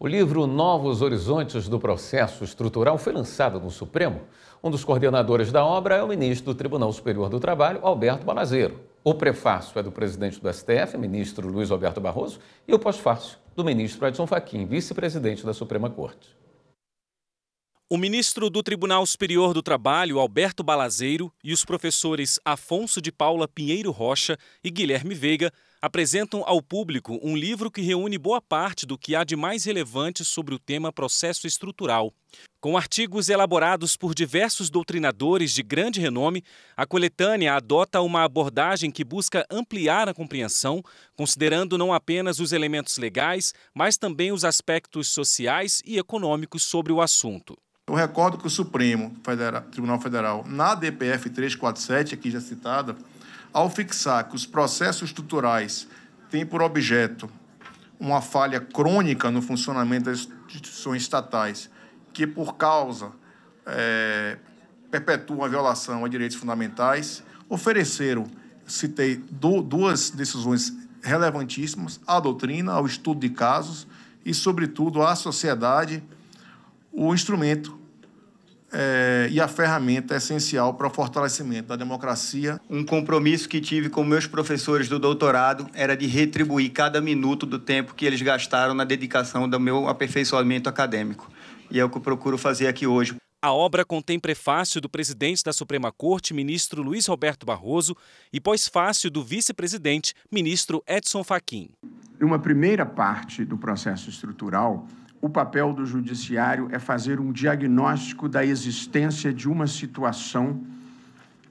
O livro Novos Horizontes do Processo Estrutural foi lançado no Supremo. Um dos coordenadores da obra é o ministro do Tribunal Superior do Trabalho, Alberto Balazeiro. O prefácio é do presidente do STF, ministro Luiz Alberto Barroso, e o pós-fácio do ministro Edson Fachin, vice-presidente da Suprema Corte. O ministro do Tribunal Superior do Trabalho, Alberto Balazeiro, e os professores Afonso de Paula Pinheiro Rocha e Guilherme Veiga apresentam ao público um livro que reúne boa parte do que há de mais relevante sobre o tema processo estrutural. Com artigos elaborados por diversos doutrinadores de grande renome, a coletânea adota uma abordagem que busca ampliar a compreensão, considerando não apenas os elementos legais, mas também os aspectos sociais e econômicos sobre o assunto. Eu recordo que o Supremo Federal, Tribunal Federal, na DPF 347, aqui já citada, ao fixar que os processos estruturais têm por objeto uma falha crônica no funcionamento das instituições estatais, que por causa é, perpetua a violação a direitos fundamentais, ofereceram, citei do, duas decisões relevantíssimas, à doutrina, ao estudo de casos e, sobretudo, à sociedade, o instrumento é, e a ferramenta essencial para o fortalecimento da democracia. Um compromisso que tive com meus professores do doutorado era de retribuir cada minuto do tempo que eles gastaram na dedicação do meu aperfeiçoamento acadêmico. E é o que eu procuro fazer aqui hoje. A obra contém prefácio do presidente da Suprema Corte, ministro Luiz Roberto Barroso, e pós-fácio do vice-presidente, ministro Edson Fachin. Uma primeira parte do processo estrutural o papel do judiciário é fazer um diagnóstico da existência de uma situação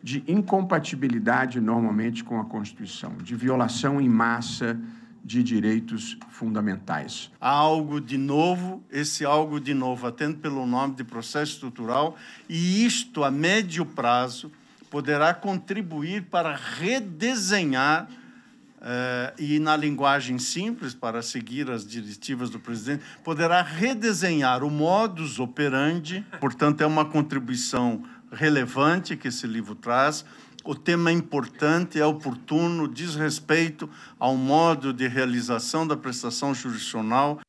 de incompatibilidade, normalmente, com a Constituição, de violação em massa de direitos fundamentais. Há algo de novo, esse algo de novo atendo pelo nome de processo estrutural, e isto, a médio prazo, poderá contribuir para redesenhar Uh, e na linguagem simples, para seguir as diretivas do presidente, poderá redesenhar o modus operandi. Portanto, é uma contribuição relevante que esse livro traz. O tema é importante, é oportuno, diz respeito ao modo de realização da prestação jurisdicional.